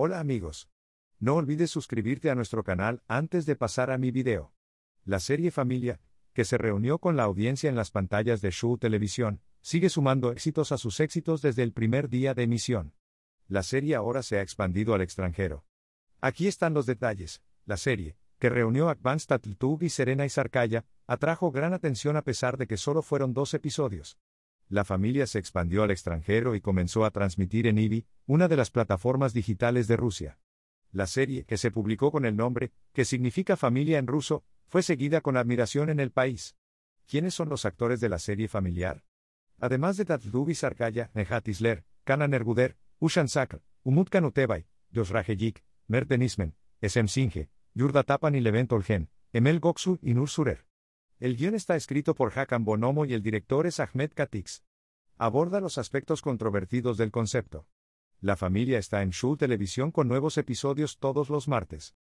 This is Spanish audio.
Hola amigos. No olvides suscribirte a nuestro canal antes de pasar a mi video. La serie Familia, que se reunió con la audiencia en las pantallas de Shu Televisión, sigue sumando éxitos a sus éxitos desde el primer día de emisión. La serie ahora se ha expandido al extranjero. Aquí están los detalles. La serie, que reunió a Advanced Tug y Serena y atrajo gran atención a pesar de que solo fueron dos episodios la familia se expandió al extranjero y comenzó a transmitir en IBI, una de las plataformas digitales de Rusia. La serie, que se publicó con el nombre, que significa familia en ruso, fue seguida con admiración en el país. ¿Quiénes son los actores de la serie familiar? Además de Tatlubi Sarkaya, Nehat Isler, Kanan Erguder, Ushan Sakr, Umut Kanutebay, Yosrajejik, Mert Denismen, Esem Singe, Yurda Tapan y Levent Olgen, Emel Goksu y Nur Surer. El guión está escrito por Hakan Bonomo y el director es Ahmed Katix. Aborda los aspectos controvertidos del concepto. La familia está en Shu Televisión con nuevos episodios todos los martes.